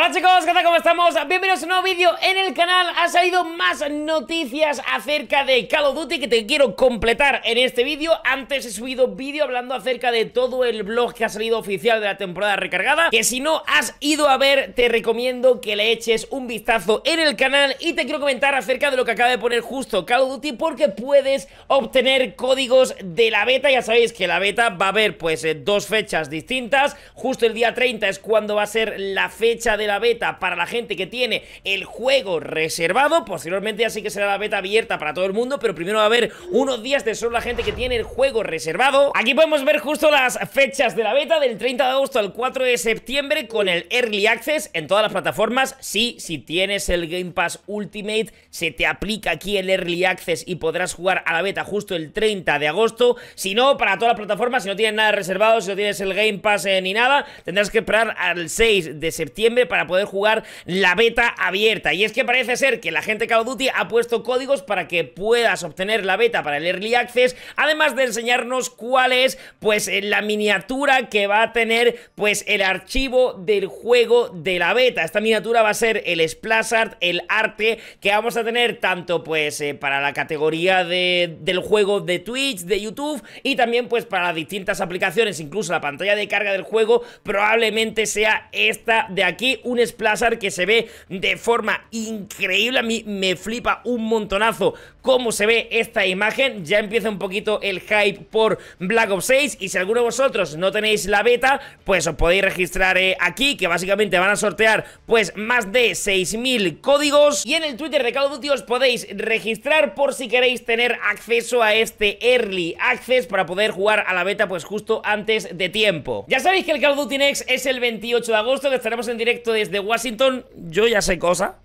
Hola chicos, ¿qué tal? ¿Cómo estamos? Bienvenidos a un nuevo vídeo en el canal Ha salido más noticias acerca de Call of Duty que te quiero completar en este vídeo Antes he subido vídeo hablando acerca de todo el blog que ha salido oficial de la temporada recargada Que si no has ido a ver, te recomiendo que le eches un vistazo en el canal Y te quiero comentar acerca de lo que acaba de poner justo Call of Duty Porque puedes obtener códigos de la beta Ya sabéis que la beta va a haber pues eh, dos fechas distintas Justo el día 30 es cuando va a ser la fecha de la beta para la gente que tiene el juego reservado. Posteriormente así que será la beta abierta para todo el mundo, pero primero va a haber unos días de solo la gente que tiene el juego reservado. Aquí podemos ver justo las fechas de la beta del 30 de agosto al 4 de septiembre con el Early Access en todas las plataformas. Sí, si tienes el Game Pass Ultimate, se te aplica aquí el Early Access y podrás jugar a la beta justo el 30 de agosto. Si no, para todas las plataformas, si no tienes nada reservado, si no tienes el Game Pass eh, ni nada, tendrás que esperar al 6 de septiembre para para poder jugar la beta abierta. Y es que parece ser que la gente Call of Duty ha puesto códigos para que puedas obtener la beta para el Early Access, además de enseñarnos cuál es pues eh, la miniatura que va a tener pues el archivo del juego de la beta. Esta miniatura va a ser el splash art, el arte que vamos a tener tanto pues eh, para la categoría del juego de Twitch, de YouTube y también pues para distintas aplicaciones, incluso la pantalla de carga del juego probablemente sea esta de aquí un Splazar que se ve de forma increíble. A mí me flipa un montonazo cómo se ve esta imagen. Ya empieza un poquito el hype por Black Ops 6 y si alguno de vosotros no tenéis la beta, pues os podéis registrar eh, aquí, que básicamente van a sortear pues más de 6.000 códigos. Y en el Twitter de Call of Duty os podéis registrar por si queréis tener acceso a este Early Access para poder jugar a la beta pues justo antes de tiempo. Ya sabéis que el Call of Duty Next es el 28 de agosto, que estaremos en directo desde Washington, yo ya sé cosa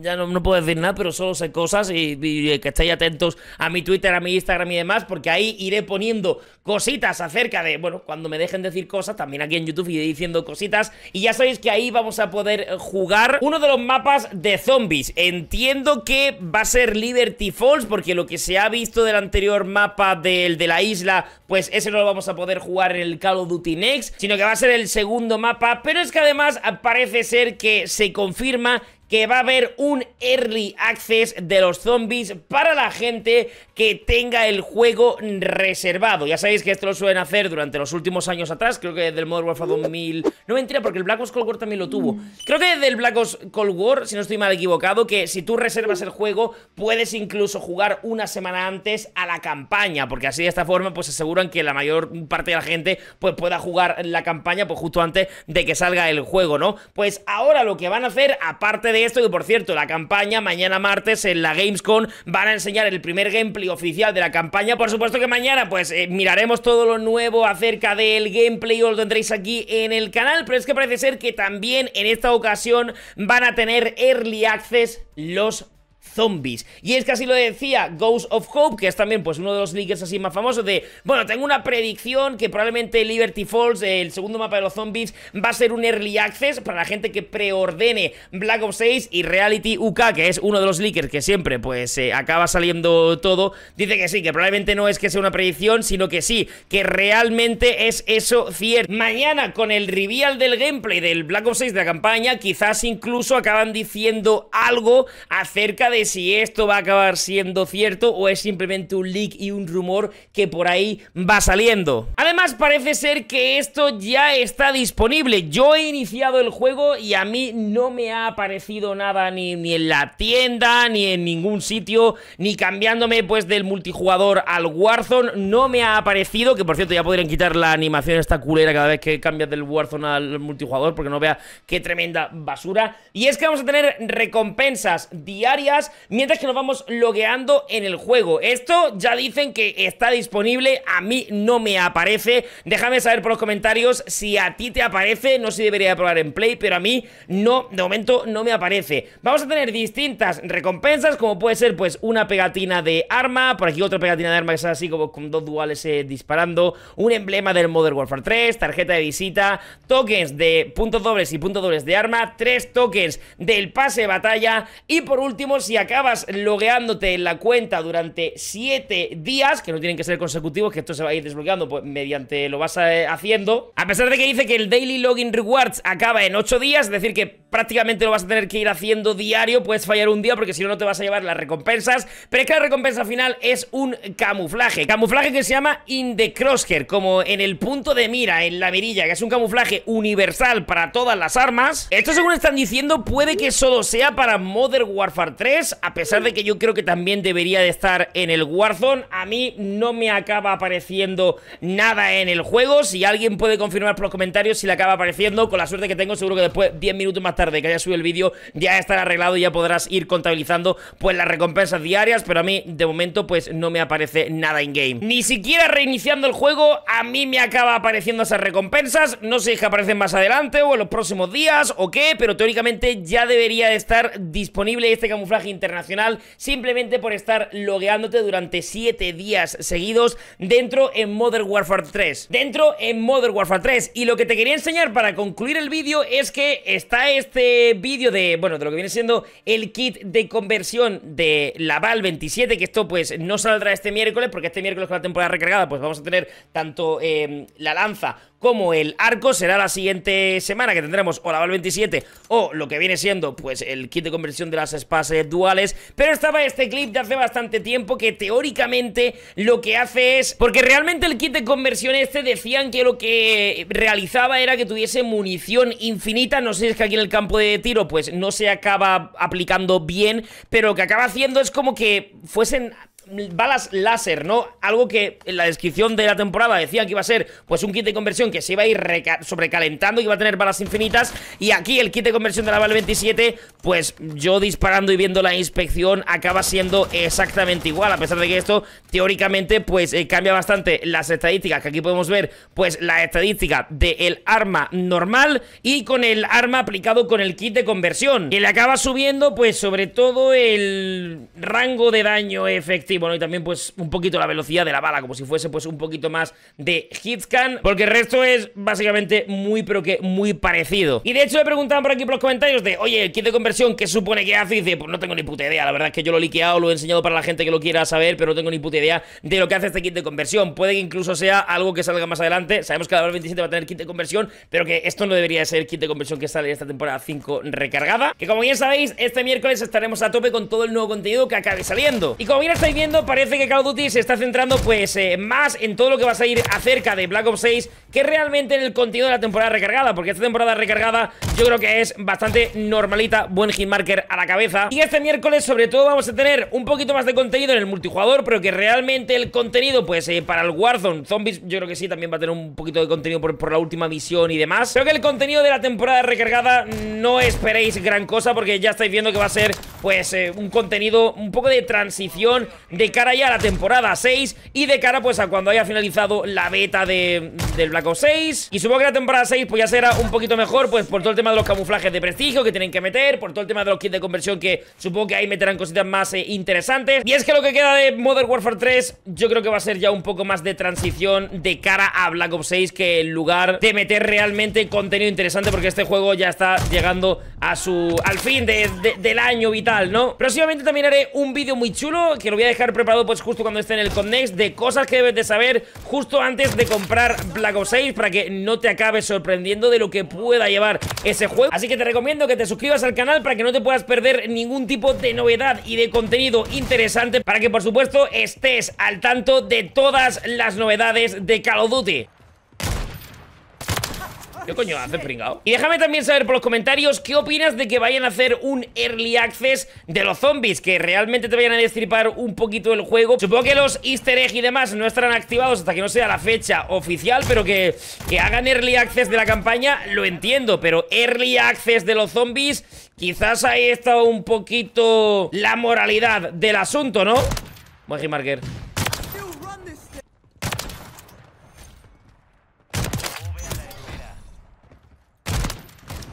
ya no, puedo decir nada, pero solo sé cosas y, que estéis atentos a mi Twitter, a mi Instagram y demás, porque ahí iré poniendo cositas acerca de, bueno, cuando me dejen decir cosas, también aquí en YouTube iré diciendo cositas. Y ya sabéis que ahí vamos a poder jugar uno de los mapas de zombies. Entiendo que va a ser Liberty Falls, porque lo que se ha visto del anterior mapa del de la isla, pues ese no lo vamos a poder jugar en el Call of Duty Next, sino que va a ser el segundo mapa, pero es que además parece ser que se confirma que va a haber un early access de los zombies para la gente que tenga el juego reservado. Ya sabéis que esto lo suelen hacer durante los últimos años atrás, creo que desde el Modern Warfare 2000... No mentira, porque el Black Ops Cold War también lo tuvo. Creo que desde el Black Ops Cold War, si no estoy mal equivocado, que si tú reservas el juego puedes incluso jugar una semana antes a la campaña, porque así de esta forma pues aseguran que la mayor parte de la gente pues pueda jugar la campaña pues justo antes de que salga el juego, ¿no? Pues ahora lo que van a hacer, aparte de esto, que por cierto, la campaña mañana martes en la Gamescom van a enseñar el primer gameplay oficial de la campaña. Por supuesto que mañana, pues eh, miraremos todo lo nuevo acerca del gameplay, os lo tendréis aquí en el canal. Pero es que parece ser que también en esta ocasión van a tener early access los zombies. Y es que así lo decía Ghost of Hope, que es también pues uno de los leakers así más famosos de, bueno, tengo una predicción que probablemente Liberty Falls, el segundo mapa de los zombies, va a ser un early access para la gente que preordene Black Ops 6 y Reality UK, que es uno de los leakers que siempre pues eh, acaba saliendo todo, dice que sí, que probablemente no es que sea una predicción, sino que sí, que realmente es eso cierto. Mañana con el reveal del gameplay del Black Ops 6 de la campaña, quizás incluso acaban diciendo algo acerca de si esto va a acabar siendo cierto o es simplemente un leak y un rumor que por ahí va saliendo. Además parece ser que esto ya está disponible. Yo he iniciado el juego y a mí no me ha aparecido nada ni, ni en la tienda, ni en ningún sitio, ni cambiándome pues del multijugador al Warzone. No me ha aparecido, que por cierto ya podrían quitar la animación esta culera cada vez que cambias del Warzone al multijugador porque no vea qué tremenda basura. Y es que vamos a tener recompensas diarias mientras que nos vamos logueando en el juego. Esto ya dicen que está disponible, a mí no me aparece. Déjame saber por los comentarios si a ti te aparece, no sé si debería probar en Play, pero a mí no, de momento no me aparece. Vamos a tener distintas recompensas, como puede ser pues una pegatina de arma, por aquí otra pegatina de arma que sea así como con dos duales eh, disparando, un emblema del Modern Warfare 3, tarjeta de visita, tokens de puntos dobles y puntos dobles de arma, tres tokens del pase de batalla y por último si acabas logueándote en la cuenta durante 7 días, que no tienen que ser consecutivos, que esto se va a ir desbloqueando pues, mediante lo vas eh, haciendo. A pesar de que dice que el Daily Login Rewards acaba en 8 días, es decir que prácticamente lo vas a tener que ir haciendo diario, puedes fallar un día porque si no no te vas a llevar las recompensas, pero es que la recompensa final es un camuflaje, camuflaje que se llama In the Crosshair, como en el punto de mira, en la mirilla, que es un camuflaje universal para todas las armas. Esto según están diciendo puede que solo sea para Modern Warfare 3, a pesar de que yo creo que también debería de estar en el Warzone, a mí no me acaba apareciendo nada en el juego, si alguien puede confirmar por los comentarios si le acaba apareciendo, con la suerte que tengo seguro que después 10 minutos más tarde de que haya subido el vídeo ya estará arreglado y ya podrás ir contabilizando pues las recompensas diarias, pero a mí de momento pues no me aparece nada in-game. Ni siquiera reiniciando el juego a mí me acaba apareciendo esas recompensas, no sé si aparecen más adelante o en los próximos días o qué, pero teóricamente ya debería de estar disponible este camuflaje internacional simplemente por estar logueándote durante 7 días seguidos dentro en Modern Warfare 3. Dentro en Modern Warfare 3 y lo que te quería enseñar para concluir el vídeo es que está este este vídeo de, bueno, de lo que viene siendo el kit de conversión de la Val 27, que esto pues no saldrá este miércoles, porque este miércoles con la temporada recargada pues vamos a tener tanto em, la lanza como el arco será la siguiente semana que tendremos o la Val 27 o lo que viene siendo pues el kit de conversión de las espases duales, pero estaba este clip de hace bastante tiempo que teóricamente lo que hace es, porque realmente el kit de conversión este decían que lo que realizaba era que tuviese munición infinita, no sé si es que aquí en el campo campo de tiro pues no se acaba aplicando bien, pero lo que acaba haciendo es como que fuesen balas láser, ¿no? Algo que en la descripción de la temporada decían que iba a ser pues un kit de conversión que se iba a ir sobrecalentando, y iba a tener balas infinitas y aquí el kit de conversión de la Vale 27 pues yo disparando y viendo la inspección acaba siendo exactamente igual, a pesar de que esto teóricamente pues eh, cambia bastante las estadísticas, que aquí podemos ver pues la estadística del arma normal y con el arma aplicado con el kit de conversión, que le acaba subiendo pues sobre todo el rango de daño efectivo y bueno, y también pues un poquito la velocidad de la bala, como si fuese pues un poquito más de hitscan, porque el resto es básicamente muy pero que muy parecido. Y de hecho Me preguntaban por aquí por los comentarios de, oye, el kit de conversión, ¿qué supone que hace? Y dice, pues no tengo ni puta idea, la verdad es que yo lo he liqueado, lo he enseñado para la gente que lo quiera saber, pero no tengo ni puta idea de lo que hace este kit de conversión. Puede que incluso sea algo que salga más adelante, sabemos que la 27 va a tener kit de conversión, pero que esto no debería ser el kit de conversión que sale esta temporada 5 recargada. Que como bien sabéis, este miércoles estaremos a tope con todo el nuevo contenido que acabe saliendo. Y como bien estáis viendo, parece que Call of Duty se está centrando pues eh, más en todo lo que va a salir acerca de Black Ops 6 que realmente en el contenido de la temporada recargada, porque esta temporada recargada yo creo que es bastante normalita, buen hitmarker a la cabeza. Y este miércoles sobre todo vamos a tener un poquito más de contenido en el multijugador, pero que realmente el contenido pues eh, para el Warzone, Zombies yo creo que sí, también va a tener un poquito de contenido por, la última misión y demás. Creo que el contenido de la temporada recargada no esperéis gran cosa porque ya estáis viendo que va a ser pues eh, un contenido un poco de transición de cara ya a la temporada 6 y de cara pues a cuando haya finalizado la beta de, del Black Ops 6. Y supongo que la temporada 6 pues ya será un poquito mejor pues por todo el tema de los camuflajes de prestigio que tienen que meter, por todo el tema de los kits de conversión que supongo que ahí meterán cositas más eh, interesantes. Y es que lo que queda de Modern Warfare 3 yo creo que va a ser ya un poco más de transición de cara a Black Ops 6 que en lugar de meter realmente contenido interesante porque este juego ya está llegando a su al fin del año vital, ¿no? Próximamente también haré un vídeo muy chulo que lo voy a dejar preparado pues justo cuando esté en el Connex de cosas que debes de saber justo antes de comprar Black Ops 6 para que no te acabes sorprendiendo de lo que pueda llevar ese juego. Así que te recomiendo que te suscribas al canal para que no te puedas perder ningún tipo de novedad y de contenido interesante para que por supuesto estés al tanto de todas las novedades de Call of Duty. ¿Qué coño hace pringao? Y déjame también saber por los comentarios qué opinas de que vayan a hacer un early access de los zombies, que realmente te vayan a destripar un poquito el juego. Supongo que los easter eggs y demás no estarán activados hasta que no sea la fecha oficial, pero que, que hagan early access de la campaña, lo entiendo, pero early access de los zombies, quizás ahí está un poquito la moralidad del asunto, ¿no? Magic Marker.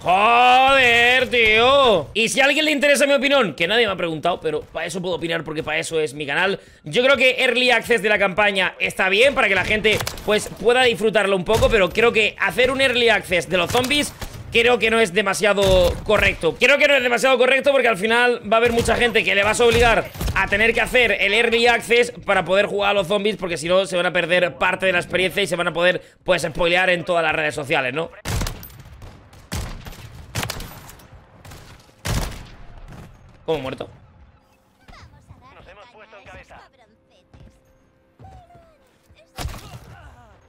Joder, tío Y si a alguien le interesa mi opinión Que nadie me ha preguntado Pero para eso puedo opinar Porque para eso es mi canal Yo creo que Early Access de la campaña Está bien Para que la gente pues pueda disfrutarlo un poco Pero creo que hacer un Early Access de los zombies creo que no es demasiado correcto. Creo que no es demasiado correcto porque al final va a haber mucha gente que le vas a obligar a tener que hacer el early access para poder jugar a los zombies porque si no se van a perder parte de la experiencia y se van a poder pues spoilear en todas las redes sociales, ¿no? muerto?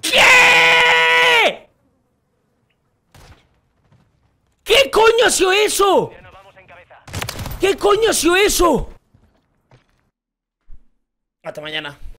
¿Qué? ¿Qué coño ha sido eso? ¿Qué coño ha sido eso? Hasta mañana.